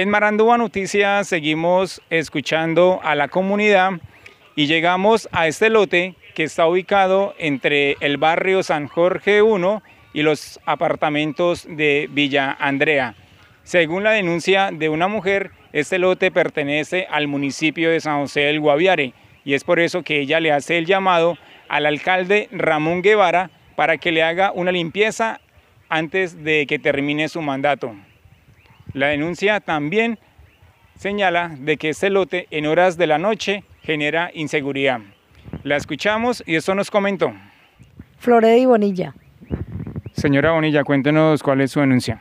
En Marandúa Noticias seguimos escuchando a la comunidad y llegamos a este lote que está ubicado entre el barrio San Jorge 1 y los apartamentos de Villa Andrea. Según la denuncia de una mujer, este lote pertenece al municipio de San José del Guaviare y es por eso que ella le hace el llamado al alcalde Ramón Guevara para que le haga una limpieza antes de que termine su mandato. La denuncia también señala de que este lote en horas de la noche genera inseguridad. La escuchamos y eso nos comentó. Floredi Bonilla. Señora Bonilla, cuéntenos cuál es su denuncia.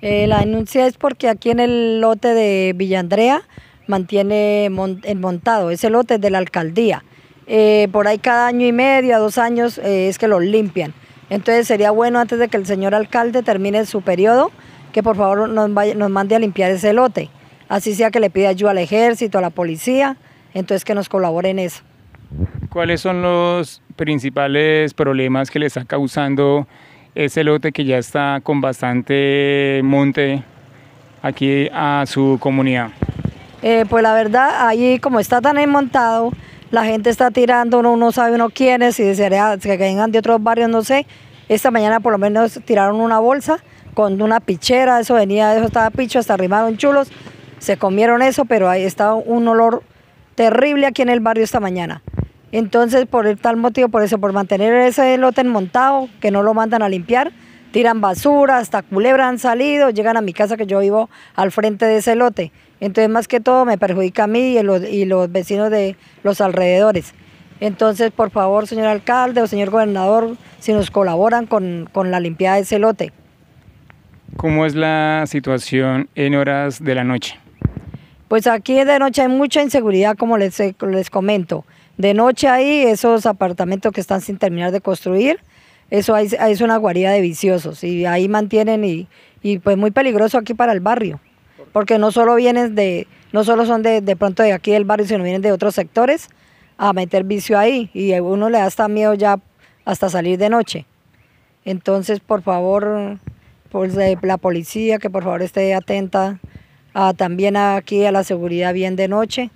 Eh, la denuncia es porque aquí en el lote de Villandrea mantiene el montado, ese lote es de la alcaldía. Eh, por ahí cada año y medio, dos años, eh, es que lo limpian. Entonces sería bueno antes de que el señor alcalde termine su periodo, que por favor nos, mande a limpiar ese lote. Así sea que le pida ayuda al ejército, a la policía, entonces que nos colabore en eso. ¿Cuáles son los principales problemas que le está causando ese lote que ya está con bastante monte aquí a su comunidad? Eh, pues la verdad, ahí como está tan enmontado, la gente está tirando, uno no sabe uno quién es si se que vengan de otros barrios, no sé. Esta mañana por lo menos tiraron una bolsa con una pichera, eso venía, eso estaba picho, hasta arrimaron chulos, se comieron eso, pero ahí estaba un olor terrible aquí en el barrio esta mañana. Entonces, por tal motivo, por eso, por mantener ese lote montado, que no lo mandan a limpiar, tiran basura, hasta culebras han salido, llegan a mi casa que yo vivo al frente de ese lote. Entonces, más que todo, me perjudica a mí y los, los vecinos de los alrededores. Entonces, por favor, señor alcalde o señor gobernador, si nos colaboran con, con la limpieza de ese lote. ¿Cómo es la situación en horas de la noche? Pues aquí de noche hay mucha inseguridad, como les, eh, les comento. De noche ahí, esos apartamentos que están sin terminar de construir, eso es, una guarida de viciosos y ahí mantienen y, pues muy peligroso aquí para el barrio, porque no solo vienen de, no solo son de, de pronto de aquí del barrio, sino vienen de otros sectores a meter vicio ahí y a uno le da hasta miedo ya hasta salir de noche. Entonces, por favor, pues, la policía que por favor esté atenta ah, también aquí a la seguridad bien de noche,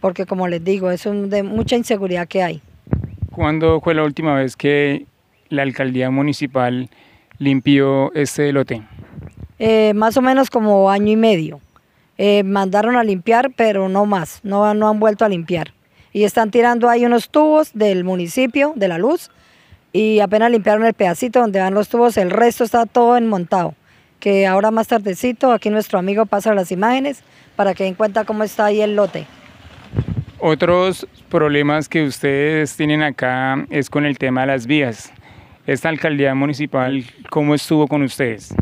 porque como les digo, es de mucha inseguridad que hay. ¿Cuándo fue la última vez que la alcaldía municipal limpió este lote? Eh, más o menos como año y medio. Eh, mandaron a limpiar, pero no más, no, no han vuelto a limpiar. Y están tirando ahí unos tubos del municipio, de la luz, y apenas limpiaron el pedacito donde van los tubos, el resto está todo enmontado. Que ahora más tardecito aquí nuestro amigo pasa las imágenes para que den cuenta cómo está ahí el lote. Otros problemas que ustedes tienen acá es con el tema de las vías. Esta alcaldía municipal, ¿cómo estuvo con ustedes?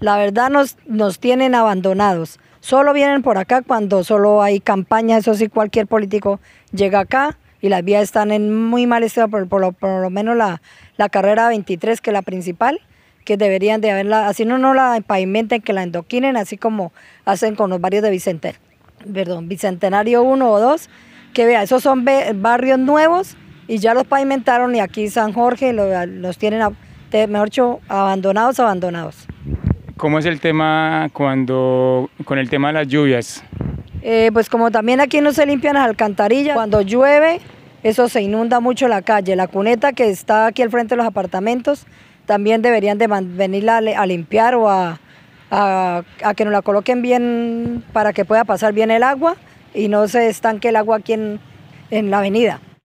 La verdad nos, nos tienen abandonados. Solo vienen por acá cuando solo hay campaña, eso sí, cualquier político llega acá y las vías están en muy mal estado, por, por, lo, menos la, carrera 23, que es la principal, que deberían de haberla, así no, no la pavimenten, que la endoquinen, así como hacen con los barrios de perdón, Bicentenario 1 o 2, que vea, esos son barrios nuevos y ya los pavimentaron y aquí San Jorge los, tienen, mejor dicho, abandonados, abandonados. ¿Cómo es el tema cuando, con el tema de las lluvias? Eh, pues como también aquí no se limpian las alcantarillas, cuando llueve eso se inunda mucho la calle. La cuneta que está aquí al frente de los apartamentos también deberían de venirla a, limpiar o a, que nos la coloquen bien para que pueda pasar bien el agua y no se estanque el agua aquí en la avenida.